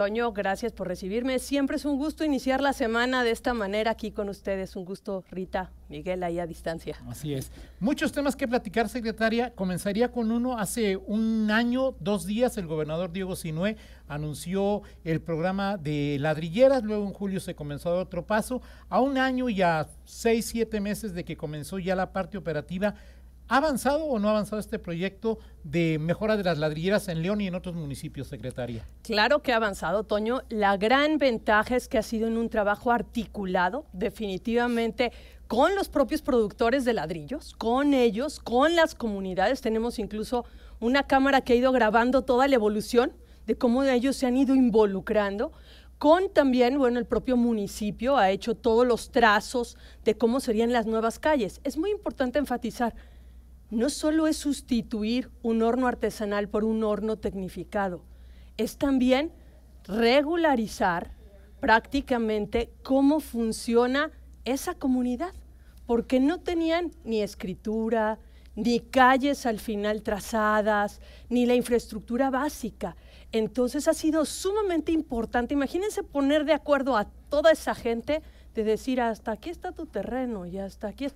Toño, gracias por recibirme. Siempre es un gusto iniciar la semana de esta manera aquí con ustedes. Un gusto, Rita, Miguel, ahí a distancia. Así es. Muchos temas que platicar, secretaria. Comenzaría con uno. Hace un año, dos días, el gobernador Diego Sinué anunció el programa de ladrilleras. Luego en julio se comenzó a dar otro paso. A un año y a seis, siete meses de que comenzó ya la parte operativa, ¿Ha avanzado o no ha avanzado este proyecto de mejora de las ladrilleras en León y en otros municipios, secretaria? Claro que ha avanzado, Toño. La gran ventaja es que ha sido en un trabajo articulado, definitivamente con los propios productores de ladrillos, con ellos, con las comunidades. Tenemos incluso una cámara que ha ido grabando toda la evolución de cómo ellos se han ido involucrando con también, bueno, el propio municipio ha hecho todos los trazos de cómo serían las nuevas calles. Es muy importante enfatizar, no solo es sustituir un horno artesanal por un horno tecnificado, es también regularizar prácticamente cómo funciona esa comunidad, porque no tenían ni escritura, ni calles al final trazadas, ni la infraestructura básica. Entonces ha sido sumamente importante, imagínense poner de acuerdo a toda esa gente de decir hasta aquí está tu terreno y hasta aquí.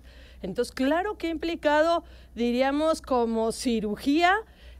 Entonces, claro que ha implicado, diríamos, como cirugía,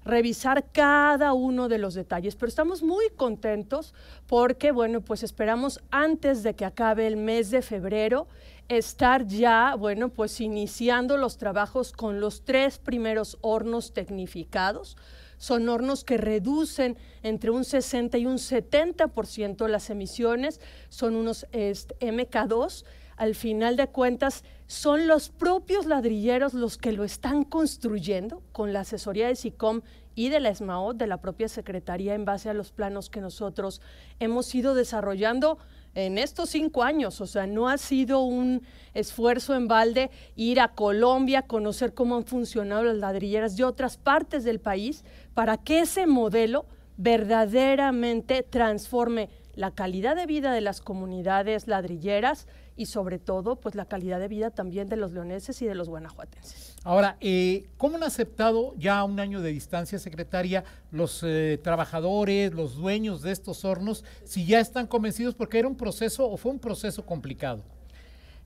revisar cada uno de los detalles, pero estamos muy contentos porque, bueno, pues esperamos antes de que acabe el mes de febrero estar ya, bueno, pues iniciando los trabajos con los tres primeros hornos tecnificados son hornos que reducen entre un 60 y un 70% las emisiones, son unos este, MK2. Al final de cuentas, son los propios ladrilleros los que lo están construyendo con la asesoría de SICOM y de la ESMAO, de la propia Secretaría, en base a los planos que nosotros hemos ido desarrollando en estos cinco años. O sea, no ha sido un esfuerzo en balde ir a Colombia, conocer cómo han funcionado las ladrilleras de otras partes del país para que ese modelo verdaderamente transforme la calidad de vida de las comunidades ladrilleras y sobre todo pues la calidad de vida también de los leoneses y de los guanajuatenses. Ahora, eh, ¿cómo han aceptado ya a un año de distancia, secretaria, los eh, trabajadores, los dueños de estos hornos, si ya están convencidos porque era un proceso o fue un proceso complicado?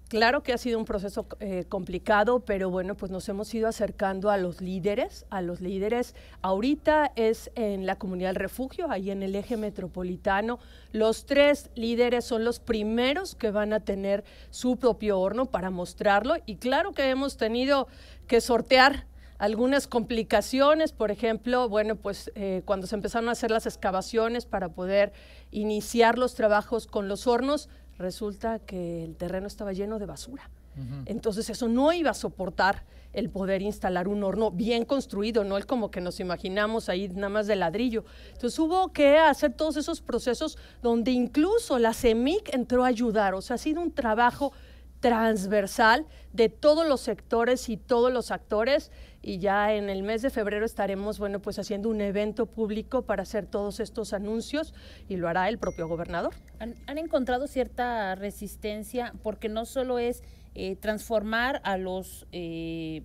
Claro que ha sido un proceso eh, complicado, pero bueno, pues nos hemos ido acercando a los líderes, a los líderes. Ahorita es en la comunidad del refugio, ahí en el eje metropolitano. Los tres líderes son los primeros que van a tener su propio horno para mostrarlo. Y claro que hemos tenido que sortear algunas complicaciones, por ejemplo, bueno, pues eh, cuando se empezaron a hacer las excavaciones para poder iniciar los trabajos con los hornos, resulta que el terreno estaba lleno de basura. Entonces eso no iba a soportar el poder instalar un horno bien construido, no el como que nos imaginamos ahí nada más de ladrillo. Entonces hubo que hacer todos esos procesos donde incluso la CEMIC entró a ayudar, o sea, ha sido un trabajo transversal de todos los sectores y todos los actores y ya en el mes de febrero estaremos bueno pues haciendo un evento público para hacer todos estos anuncios y lo hará el propio gobernador. Han, encontrado cierta resistencia porque no solo es eh, transformar a los eh,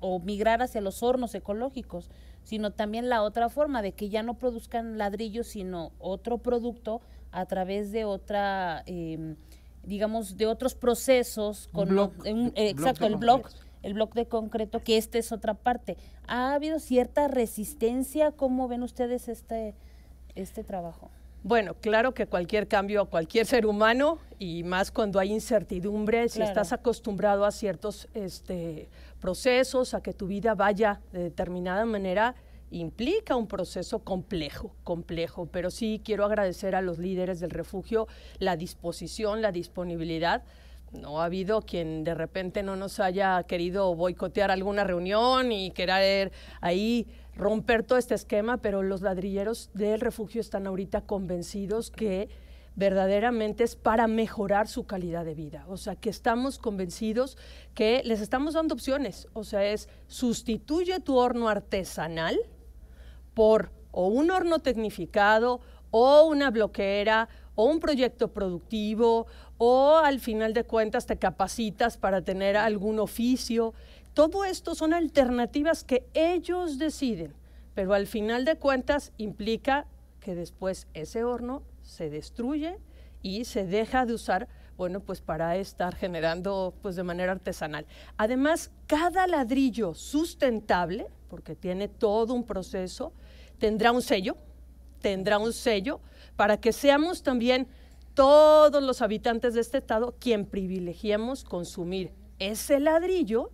o migrar hacia los hornos ecológicos, sino también la otra forma de que ya no produzcan ladrillos sino otro producto a través de otra em, digamos, de otros procesos, con eh, exacto, el blog el bloque de concreto, que esta es otra parte. ¿Ha habido cierta resistencia? ¿Cómo ven ustedes este, este trabajo? Bueno, claro que cualquier cambio a cualquier ser humano, y más cuando hay incertidumbre, si estás acostumbrado a ciertos este, procesos, a que tu vida vaya de determinada manera, implica un proceso complejo, complejo, pero sí quiero agradecer a los líderes del refugio la disposición, la disponibilidad. No ha habido quien de repente no nos haya querido boicotear alguna reunión y querer ahí romper todo este esquema, pero los ladrilleros del refugio están ahorita convencidos que verdaderamente es para mejorar su calidad de vida. O sea, que estamos convencidos que les estamos dando opciones. O sea, es sustituye tu horno artesanal por o un horno tecnificado o una bloquera o un proyecto productivo o al final de cuentas te capacitas para tener algún oficio. Todo esto son alternativas que ellos deciden, pero al final de cuentas implica que después ese horno se destruye y se deja de usar, bueno, pues para estar generando pues de manera artesanal. Además, cada ladrillo sustentable, porque tiene todo un proceso, tendrá un sello, tendrá un sello para que seamos también todos los habitantes de este estado quien privilegiemos consumir ese ladrillo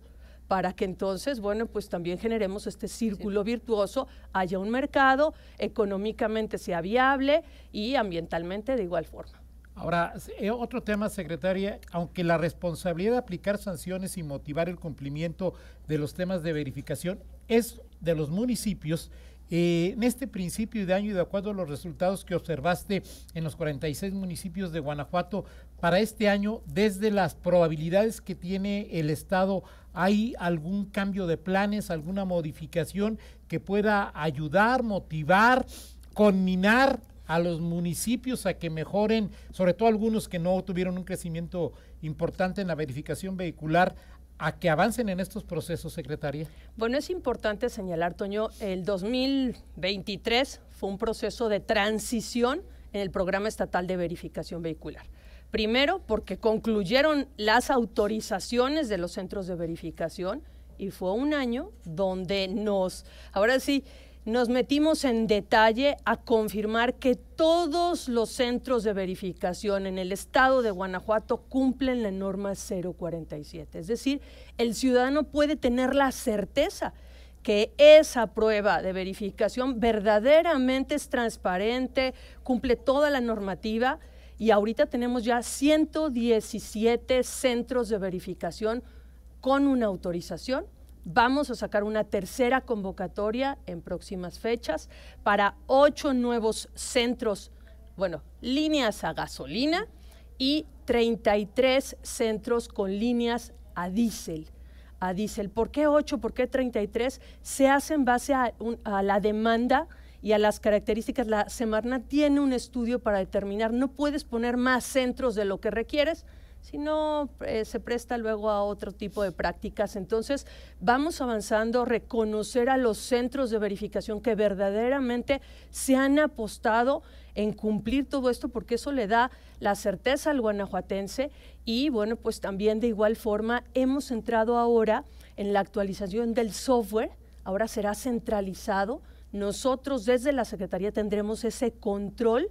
para que entonces, bueno, pues también generemos este círculo virtuoso, haya un mercado, económicamente sea viable y ambientalmente de igual forma. Ahora, eh, otro tema, secretaria, aunque la responsabilidad de aplicar sanciones y motivar el cumplimiento de los temas de verificación es de los municipios eh, en este principio de año y de acuerdo a los resultados que observaste en los 46 municipios de Guanajuato, para este año, desde las probabilidades que tiene el Estado, ¿hay algún cambio de planes, alguna modificación que pueda ayudar, motivar, conminar a los municipios a que mejoren, sobre todo algunos que no tuvieron un crecimiento importante en la verificación vehicular, a que avancen en estos procesos, secretaria? Bueno, es importante señalar, Toño, el 2023 fue un proceso de transición en el programa estatal de verificación vehicular. Primero, porque concluyeron las autorizaciones de los centros de verificación y fue un año donde nos, ahora sí, nos metimos en detalle a confirmar que todos los centros de verificación en el estado de Guanajuato cumplen la norma 047. Es decir, el ciudadano puede tener la certeza que esa prueba de verificación verdaderamente es transparente, cumple toda la normativa y ahorita tenemos ya 117 centros de verificación con una autorización Vamos a sacar una tercera convocatoria en próximas fechas para ocho nuevos centros, bueno, líneas a gasolina y 33 centros con líneas a diésel. A diésel. ¿Por qué ocho? ¿Por qué 33? Se hace en base a, a la demanda y a las características. La Semarna tiene un estudio para determinar, no puedes poner más centros de lo que requieres, si no, eh, se presta luego a otro tipo de prácticas. Entonces, vamos avanzando, reconocer a los centros de verificación que verdaderamente se han apostado en cumplir todo esto, porque eso le da la certeza al guanajuatense y bueno, pues también de igual forma hemos entrado ahora en la actualización del software, ahora será centralizado. Nosotros desde la Secretaría tendremos ese control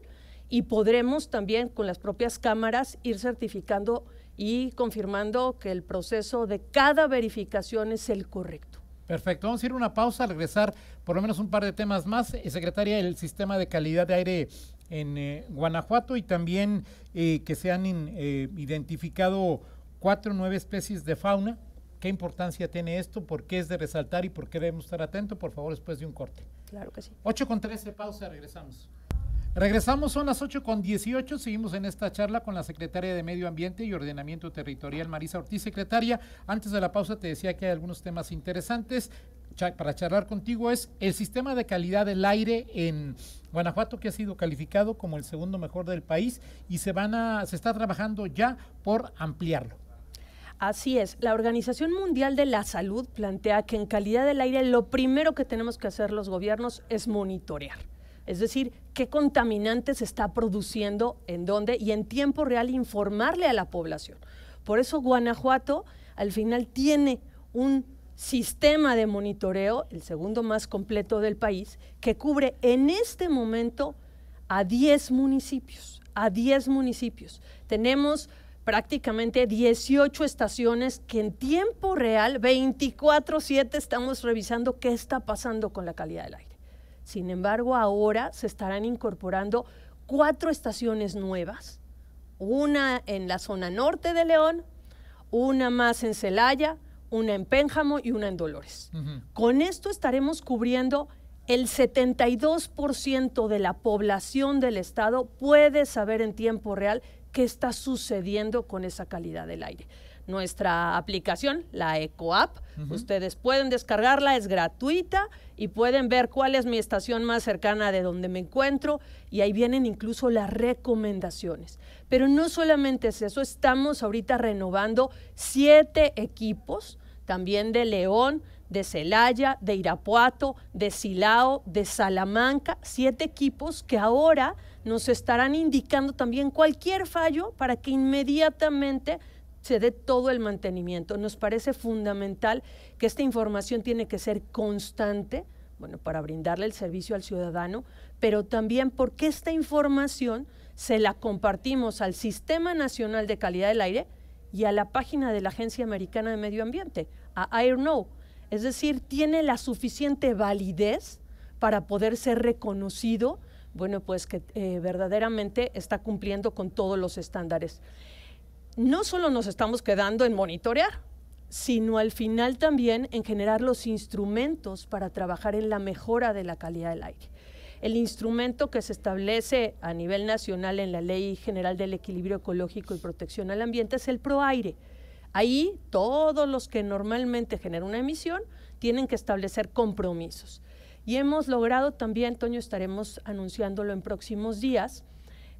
y podremos también con las propias cámaras ir certificando y confirmando que el proceso de cada verificación es el correcto. Perfecto, vamos a ir a una pausa, regresar por lo menos un par de temas más. Eh, secretaria, el sistema de calidad de aire en eh, Guanajuato y también eh, que se han identificado cuatro nueve especies de fauna. ¿Qué importancia tiene esto? ¿Por qué es de resaltar y por qué debemos estar atentos? Por favor, después de un corte. Claro que sí. 8 con 13, pausa, regresamos. Regresamos, son las 8 con 18. Seguimos en esta charla con la secretaria de Medio Ambiente y Ordenamiento Territorial, Marisa Ortiz. Secretaria, antes de la pausa te decía que hay algunos temas interesantes para charlar contigo es el sistema de calidad del aire en Guanajuato que ha sido calificado como el segundo mejor del país y se van a se está trabajando ya por ampliarlo. Así es, la Organización Mundial de la Salud plantea que en calidad del aire lo primero que tenemos que hacer los gobiernos es monitorear es decir, qué contaminante se está produciendo, en dónde y en tiempo real informarle a la población. Por eso Guanajuato al final tiene un sistema de monitoreo, el segundo más completo del país, que cubre en este momento a 10 municipios, a 10 municipios. Tenemos prácticamente 18 estaciones que en tiempo real, 24/7, estamos revisando qué está pasando con la calidad del aire. Sin embargo, ahora se estarán incorporando cuatro estaciones nuevas, una en la zona norte de León, una más en Celaya, una en Pénjamo y una en Dolores. Con esto estaremos cubriendo el 72% de la población del estado puede saber en tiempo real qué está sucediendo con esa calidad del aire nuestra aplicación, la EcoApp. app, Ustedes pueden descargarla, es gratuita y pueden ver cuál es mi estación más cercana de donde me encuentro y ahí vienen incluso las recomendaciones. Pero no solamente es eso, estamos ahorita renovando siete equipos, también de León, de Celaya, de Irapuato, de Silao, de Salamanca, siete equipos que ahora nos estarán indicando también cualquier fallo para que inmediatamente se dé todo el mantenimiento. Nos parece fundamental que esta información tiene que ser constante, bueno, para brindarle el servicio al ciudadano, pero también porque esta información se la compartimos al Sistema Nacional de Calidad del Aire y a la página de la Agencia Americana de Medio Ambiente, a AirNow. Es decir, tiene la suficiente validez para poder ser reconocido, bueno, pues que eh, verdaderamente está cumpliendo con todos los estándares no solo nos estamos quedando en monitorear, sino al final también en generar los instrumentos para trabajar en la mejora de la calidad del aire. El instrumento que se establece a nivel nacional en la Ley General del Equilibrio Ecológico y Protección al Ambiente es el PROAIRE. Ahí todos los que normalmente generan una emisión tienen que establecer compromisos. Y hemos logrado también, Toño, estaremos anunciándolo en próximos días,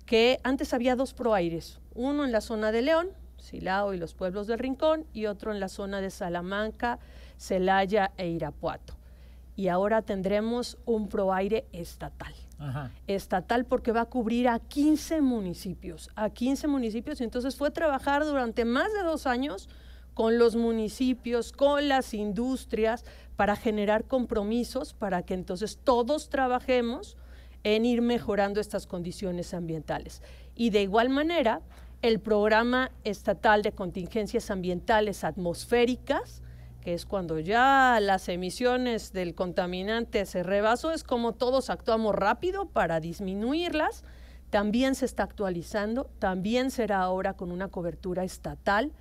que antes había dos proaires, uno en la zona de León, Silao y los pueblos del Rincón, y otro en la zona de Salamanca, Celaya e Irapuato. Y ahora tendremos un proaire estatal. Estatal porque va a cubrir a 15 municipios, a 15 municipios. Y entonces fue trabajar durante más de dos años con los municipios, con las industrias, para generar compromisos, para que entonces todos trabajemos en ir mejorando estas condiciones ambientales. Y de igual manera, el Programa Estatal de Contingencias Ambientales Atmosféricas, que es cuando ya las emisiones del contaminante se rebasó, es como todos actuamos rápido para disminuirlas, también se está actualizando, también será ahora con una cobertura estatal.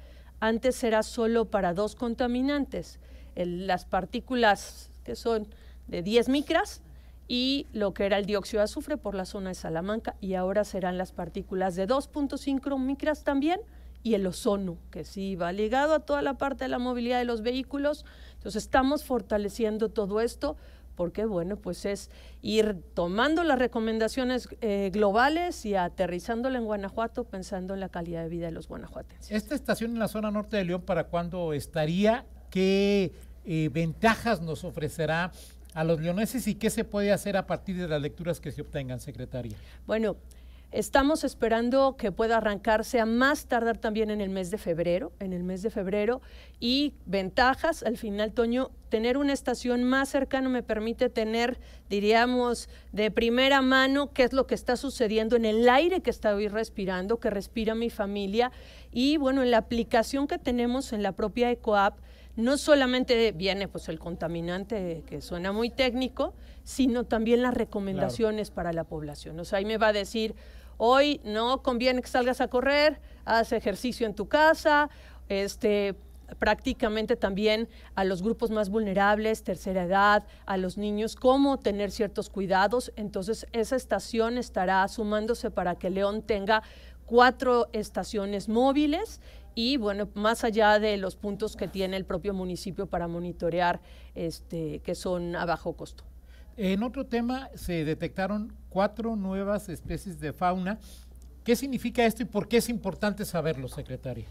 Antes era solo para dos contaminantes, las partículas que son de 10 micras y lo que era el dióxido de azufre por la zona de Salamanca y ahora serán las partículas de 2.5 micras también y el ozono, que sí va ligado a toda la parte de la movilidad de los vehículos. Entonces estamos fortaleciendo todo esto porque, bueno, pues es ir tomando las recomendaciones eh, globales y aterrizándola en Guanajuato pensando en la calidad de vida de los guanajuatenses. ¿Esta estación en la zona norte de León para cuándo estaría? ¿Qué eh, ventajas nos ofrecerá a los leoneses y qué se puede hacer a partir de las lecturas que se obtengan, secretaria? Bueno, Estamos esperando que pueda arrancarse a más tardar también en el mes de febrero, en el mes de febrero. Y ventajas, al final, Toño, tener una estación más cercana me permite tener, diríamos, de primera mano qué es lo que está sucediendo en el aire que estoy respirando, que respira mi familia. Y bueno, en la aplicación que tenemos en la propia EcoApp no solamente viene pues el contaminante que suena muy técnico, sino también las recomendaciones para la población. O sea, ahí me va a decir, hoy no conviene que salgas a correr, haz ejercicio en tu casa, este, prácticamente también a los grupos más vulnerables, tercera edad, a los niños, cómo tener ciertos cuidados. Entonces, esa estación estará sumándose para que León tenga cuatro estaciones móviles y bueno, más allá de los puntos que tiene el propio municipio para monitorear, este, que son a bajo costo. En otro tema, se detectaron cuatro nuevas especies de fauna. ¿Qué significa esto y por qué es importante saberlo, secretaria?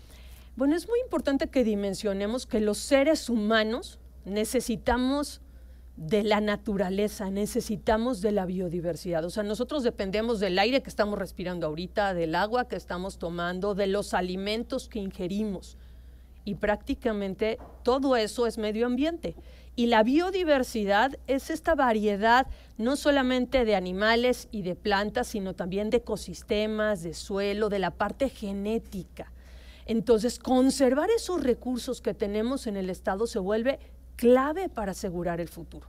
Bueno, es muy importante que dimensionemos que los seres humanos necesitamos de la naturaleza, necesitamos de la biodiversidad. O sea, nosotros dependemos del aire que estamos respirando ahorita, del agua que estamos tomando, de los alimentos que ingerimos. Y prácticamente todo eso es medio ambiente. Y la biodiversidad es esta variedad no solamente de animales y de plantas, sino también de ecosistemas, de suelo, de la parte genética. Entonces, conservar esos recursos que tenemos en el Estado se vuelve clave para asegurar el futuro.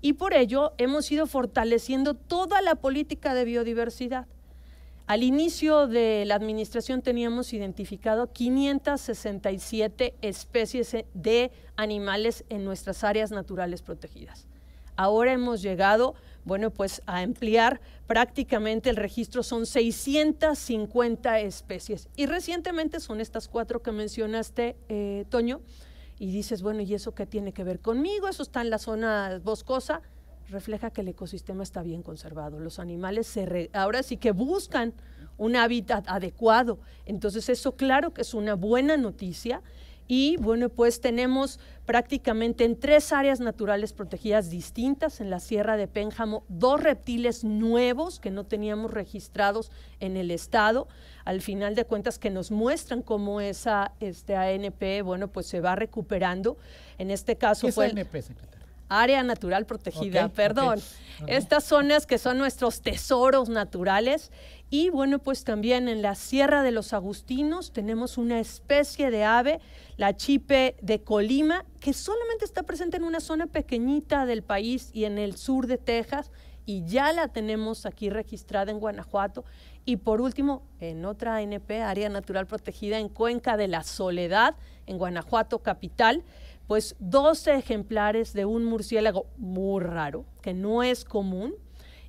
Y por ello hemos ido fortaleciendo toda la política de biodiversidad. Al inicio de la administración teníamos identificado 567 especies eh, de animales en nuestras áreas naturales protegidas. Ahora hemos llegado, bueno, pues a ampliar prácticamente el registro, son 650 especies. Y recientemente son estas cuatro que mencionaste, eh, Toño, y dices, bueno, ¿y eso qué tiene que ver conmigo? Eso está en la zona boscosa. Refleja que el ecosistema está bien conservado. Los animales se ahora sí que buscan un hábitat adecuado. Entonces eso claro que es una buena noticia y bueno, pues tenemos prácticamente en tres áreas naturales protegidas distintas, en la Sierra de Pénjamo, dos reptiles nuevos que no teníamos registrados en el estado, al final de cuentas que nos muestran cómo esa este ANP, bueno, pues se va recuperando. En este caso fue ANP, área natural protegida, perdón. Estas zonas que son nuestros tesoros naturales y bueno, pues también en la Sierra de los Agustinos tenemos una especie de ave, la chipe de Colima, que solamente está presente en una zona pequeñita del país y en el sur de Texas, y ya la tenemos aquí registrada en Guanajuato. Y por último, en otra ANP, Área Natural Protegida en Cuenca de la Soledad, en Guanajuato Capital, pues 12 ejemplares de un murciélago muy raro, que no es común,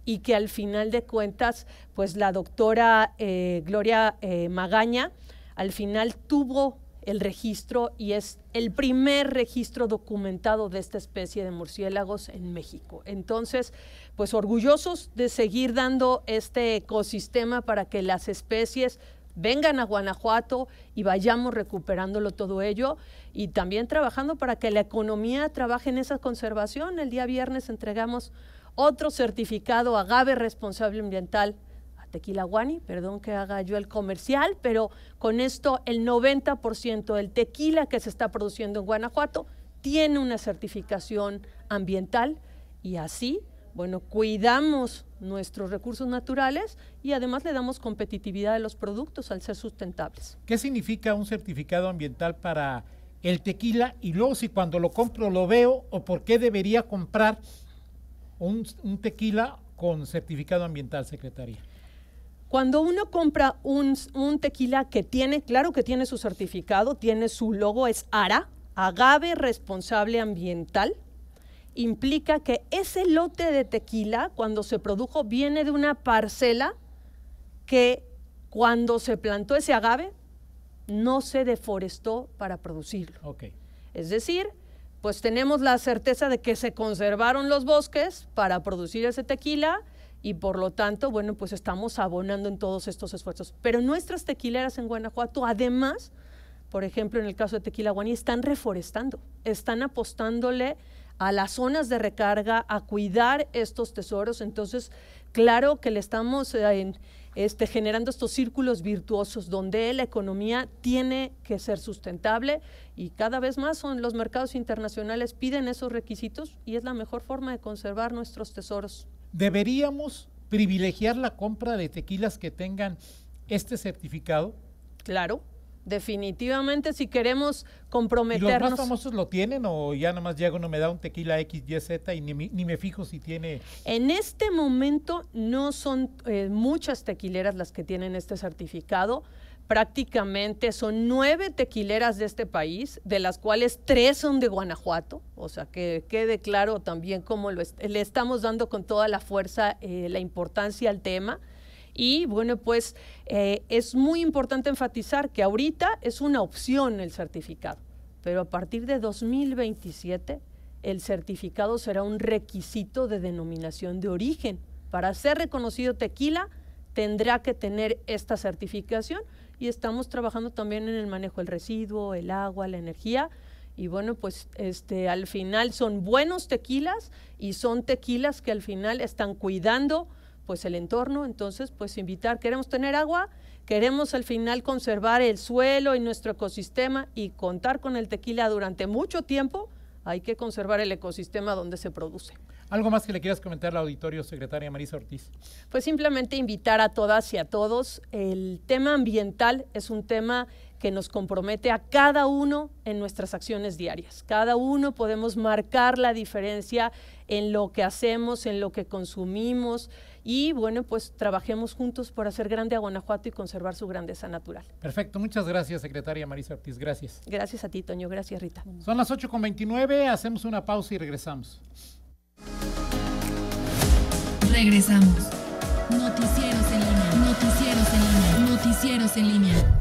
y que al final de cuentas, pues la doctora eh, Gloria eh, Magaña al final tuvo el registro y es el primer registro documentado de esta especie de murciélagos en México. Entonces, pues orgullosos de seguir dando este ecosistema para que las especies vengan a Guanajuato y vayamos recuperándolo todo ello y también trabajando para que la economía trabaje en esa conservación. El día viernes entregamos otro certificado agave responsable ambiental a Tequila Guani, perdón que haga yo el comercial, pero con esto el 90% del tequila que se está produciendo en Guanajuato tiene una certificación ambiental y así, bueno, cuidamos nuestros recursos naturales y además le damos competitividad a los productos al ser sustentables. ¿Qué significa un certificado ambiental para el tequila y luego si cuando lo compro lo veo o por qué debería comprar un, tequila con certificado ambiental, Secretaría. Cuando uno compra un, tequila que tiene, claro que tiene su certificado, tiene su logo, es ARA, Agave Responsable Ambiental, implica que ese lote de tequila, cuando se produjo, viene de una parcela que cuando se plantó ese agave, no se deforestó para producirlo. Okay. Es decir, pues tenemos la certeza de que se conservaron los bosques para producir ese tequila y por lo tanto, bueno, pues estamos abonando en todos estos esfuerzos. Pero nuestras tequileras en Guanajuato, además, por ejemplo, en el caso de Tequila Guaní, están reforestando, están apostándole a las zonas de recarga, a cuidar estos tesoros. Entonces, claro que le estamos eh, este, generando estos círculos virtuosos donde la economía tiene que ser sustentable y cada vez más son los mercados internacionales piden esos requisitos y es la mejor forma de conservar nuestros tesoros. ¿Deberíamos privilegiar la compra de tequilas que tengan este certificado? Claro, Definitivamente, si queremos comprometernos. ¿Y ¿Los más famosos lo tienen o ya nomás llego, no me da un tequila X, Y, Z y ni, me fijo si tiene? En este momento no son eh, muchas tequileras las que tienen este certificado. Prácticamente son nueve tequileras de este país, de las cuales tres son de Guanajuato. O sea, que quede claro también cómo lo le estamos dando con toda la fuerza eh, la importancia al tema. Y bueno, pues eh, es muy importante enfatizar que ahorita es una opción el certificado, pero a partir de 2027 el certificado será un requisito de denominación de origen. Para ser reconocido tequila tendrá que tener esta certificación y estamos trabajando también en el manejo del residuo, el agua, la energía. Y bueno, pues este, al final son buenos tequilas y son tequilas que al final están cuidando pues el entorno, entonces pues invitar, queremos tener agua, queremos al final conservar el suelo y nuestro ecosistema y contar con el tequila durante mucho tiempo, hay que conservar el ecosistema donde se produce. ¿Algo más que le quieras comentar al auditorio, secretaria Marisa Ortiz? Pues simplemente invitar a todas y a todos. El tema ambiental es un tema que nos compromete a cada uno en nuestras acciones diarias. Cada uno podemos marcar la diferencia en lo que hacemos, en lo que consumimos y bueno, pues trabajemos juntos por hacer grande a Guanajuato y conservar su grandeza natural. Perfecto, muchas gracias secretaria Marisa Ortiz, gracias. Gracias a ti Toño, gracias Rita. Son las 8.29, hacemos una pausa y regresamos. Regresamos. Noticieros en línea, noticieros en línea, noticieros en línea.